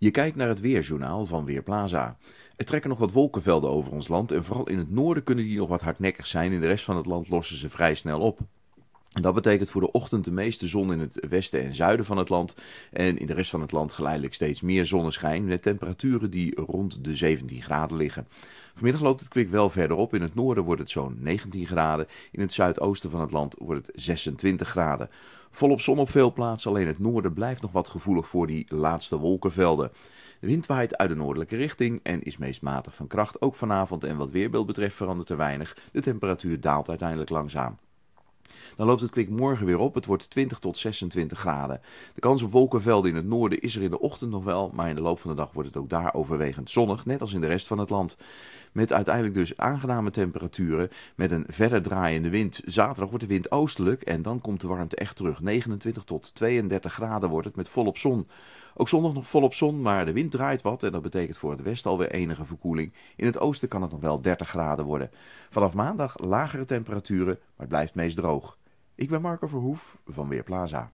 Je kijkt naar het weerjournaal van Weerplaza. Er trekken nog wat wolkenvelden over ons land en vooral in het noorden kunnen die nog wat hardnekkig zijn. In de rest van het land lossen ze vrij snel op dat betekent voor de ochtend de meeste zon in het westen en zuiden van het land. En in de rest van het land geleidelijk steeds meer zonneschijn. Met temperaturen die rond de 17 graden liggen. Vanmiddag loopt het kwik wel verder op. In het noorden wordt het zo'n 19 graden. In het zuidoosten van het land wordt het 26 graden. Volop zon op veel plaatsen, alleen het noorden blijft nog wat gevoelig voor die laatste wolkenvelden. De wind waait uit de noordelijke richting en is meest matig van kracht. Ook vanavond en wat weerbeeld betreft verandert er weinig. De temperatuur daalt uiteindelijk langzaam. Dan loopt het kwik morgen weer op. Het wordt 20 tot 26 graden. De kans op wolkenvelden in het noorden is er in de ochtend nog wel, maar in de loop van de dag wordt het ook daar overwegend zonnig, net als in de rest van het land. Met uiteindelijk dus aangename temperaturen met een verder draaiende wind. Zaterdag wordt de wind oostelijk en dan komt de warmte echt terug. 29 tot 32 graden wordt het met volop zon. Ook zondag nog volop zon, maar de wind draait wat en dat betekent voor het westen alweer enige verkoeling. In het oosten kan het nog wel 30 graden worden. Vanaf maandag lagere temperaturen, maar het blijft meest droog. Ik ben Marco Verhoef van Weerplaza.